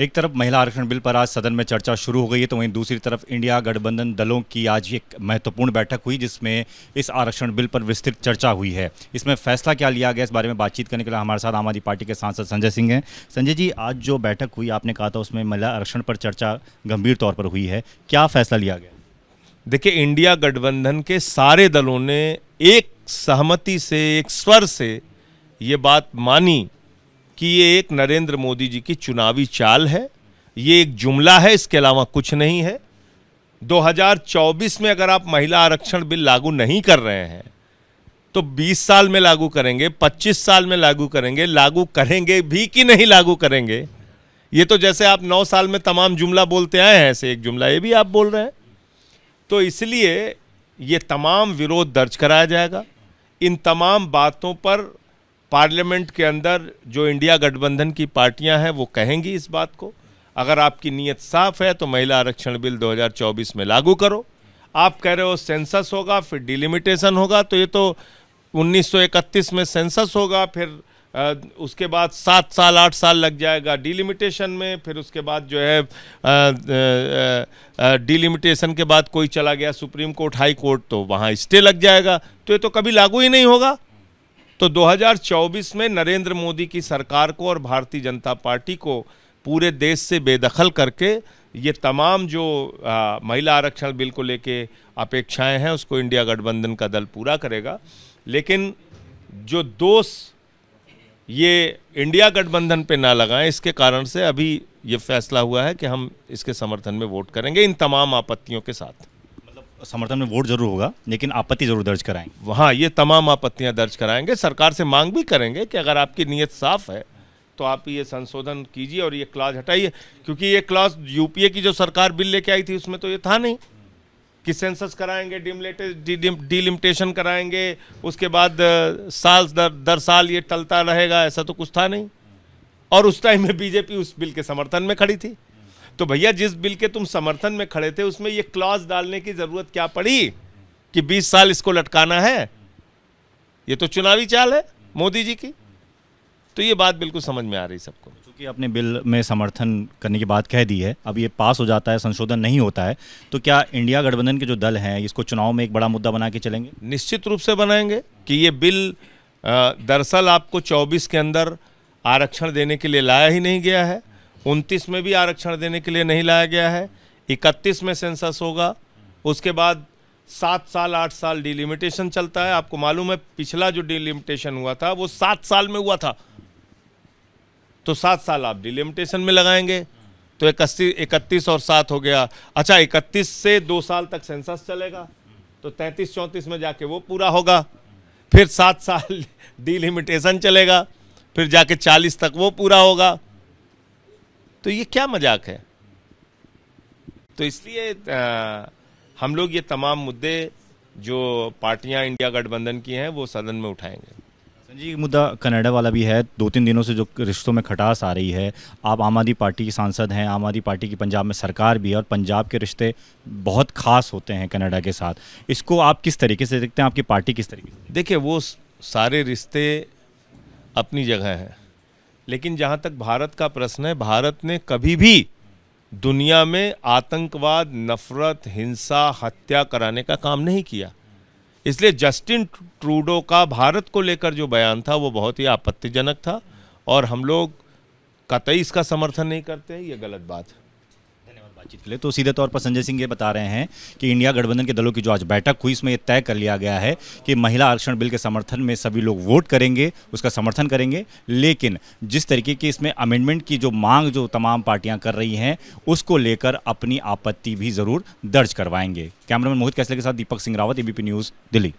एक तरफ महिला आरक्षण बिल पर आज सदन में चर्चा शुरू हो गई है तो वहीं दूसरी तरफ इंडिया गठबंधन दलों की आज एक महत्वपूर्ण बैठक हुई जिसमें इस आरक्षण बिल पर विस्तृत चर्चा हुई है इसमें फैसला क्या लिया गया इस बारे में बातचीत करने के लिए हमारे साथ आम आदमी पार्टी के सांसद संजय सिंह हैं संजय जी आज जो बैठक हुई आपने कहा था उसमें महिला आरक्षण पर चर्चा गंभीर तौर पर हुई है क्या फैसला लिया गया देखिए इंडिया गठबंधन के सारे दलों ने एक सहमति से एक स्वर से ये बात मानी कि ये एक नरेंद्र मोदी जी की चुनावी चाल है ये एक जुमला है इसके अलावा कुछ नहीं है 2024 में अगर आप महिला आरक्षण बिल लागू नहीं कर रहे हैं तो 20 साल में लागू करेंगे 25 साल में लागू करेंगे लागू करेंगे भी कि नहीं लागू करेंगे ये तो जैसे आप 9 साल में तमाम जुमला बोलते आए हैं ऐसे एक जुमला ये भी आप बोल रहे हैं तो इसलिए ये तमाम विरोध दर्ज कराया जाएगा इन तमाम बातों पर पार्लियामेंट के अंदर जो इंडिया गठबंधन की पार्टियां हैं वो कहेंगी इस बात को अगर आपकी नीयत साफ है तो महिला आरक्षण बिल 2024 में लागू करो आप कह रहे हो सेंसस होगा फिर डिलिमिटेशन होगा तो ये तो 1931 में सेंसस होगा फिर उसके बाद सात साल आठ साल लग जाएगा डिलिमिटेशन में फिर उसके बाद जो है डिलिमिटेशन के बाद कोई चला गया सुप्रीम कोर्ट हाई कोर्ट तो वहाँ स्टे लग जाएगा तो ये तो कभी लागू ही नहीं होगा तो 2024 में नरेंद्र मोदी की सरकार को और भारतीय जनता पार्टी को पूरे देश से बेदखल करके ये तमाम जो आ, महिला आरक्षण बिल को लेके अपेक्षाएं हैं उसको इंडिया गठबंधन का दल पूरा करेगा लेकिन जो दोष ये इंडिया गठबंधन पे ना लगाएं इसके कारण से अभी ये फैसला हुआ है कि हम इसके समर्थन में वोट करेंगे इन तमाम आपत्तियों के साथ समर्थन में वोट जरूर होगा लेकिन आपत्ति जरूर दर्ज कराएंगे हाँ ये तमाम आपत्तियाँ दर्ज कराएंगे सरकार से मांग भी करेंगे कि अगर आपकी नीयत साफ है तो आप ये संशोधन कीजिए और ये क्लास हटाइए क्योंकि ये क्लास यूपीए की जो सरकार बिल लेके आई थी उसमें तो ये था नहीं कि सेंसस कराएंगे डिलिमिटेशन कराएंगे उसके बाद साल दर दर साल ये टलता रहेगा ऐसा तो कुछ था नहीं और उस टाइम में बीजेपी उस बिल के समर्थन में खड़ी थी तो भैया जिस बिल के तुम समर्थन में खड़े थे उसमें ये क्लॉज डालने की ज़रूरत क्या पड़ी कि 20 साल इसको लटकाना है ये तो चुनावी चाल है मोदी जी की तो ये बात बिल्कुल समझ में आ रही सबको क्योंकि आपने बिल में समर्थन करने की बात कह दी है अब ये पास हो जाता है संशोधन नहीं होता है तो क्या इंडिया गठबंधन के जो दल हैं इसको चुनाव में एक बड़ा मुद्दा बना के चलेंगे निश्चित रूप से बनाएंगे कि ये बिल दरअसल आपको चौबीस के अंदर आरक्षण देने के लिए लाया ही नहीं गया है उनतीस में भी आरक्षण देने के लिए नहीं लाया गया है इकतीस में सेंसस होगा उसके बाद सात साल आठ साल डिलिमिटेशन चलता है आपको मालूम है पिछला जो डिलिमिटेशन हुआ था वो सात साल में हुआ था तो सात साल आप डिलिमिटेशन में लगाएंगे तो इकतीस इकतीस और सात हो गया अच्छा इकतीस से दो साल तक सेंसस चलेगा तो तैंतीस चौंतीस में जाके वो पूरा होगा फिर सात साल डिलिमिटेशन चलेगा फिर जाके चालीस तक वो पूरा होगा तो ये क्या मजाक है तो इसलिए हम लोग ये तमाम मुद्दे जो पार्टियां इंडिया गठबंधन की हैं वो सदन में उठाएंगे संजीव मुद्दा कनाडा वाला भी है दो तीन दिनों से जो रिश्तों में खटास आ रही है आप आम आदमी पार्टी के सांसद हैं आम आदमी पार्टी की पंजाब में सरकार भी है और पंजाब के रिश्ते बहुत खास होते हैं कनाडा के साथ इसको आप किस तरीके से देखते हैं आपकी पार्टी किस तरीके से देखिए वो सारे रिश्ते अपनी जगह हैं लेकिन जहाँ तक भारत का प्रश्न है भारत ने कभी भी दुनिया में आतंकवाद नफरत हिंसा हत्या कराने का काम नहीं किया इसलिए जस्टिन ट्रूडो का भारत को लेकर जो बयान था वो बहुत ही आपत्तिजनक था और हम लोग कतई इसका समर्थन नहीं करते ये गलत बात है बातचीत के लिए तो सीधे तौर पर संजय सिंह ये बता रहे हैं कि इंडिया गठबंधन के दलों की जो आज बैठक हुई इसमें यह तय कर लिया गया है कि महिला आरक्षण बिल के समर्थन में सभी लोग वोट करेंगे उसका समर्थन करेंगे लेकिन जिस तरीके की इसमें अमेंडमेंट की जो मांग जो तमाम पार्टियां कर रही हैं उसको लेकर अपनी आपत्ति भी ज़रूर दर्ज करवाएंगे कैमरामैन मोहित कैसले के साथ दीपक सिंह रावत एबीपी न्यूज़ दिल्ली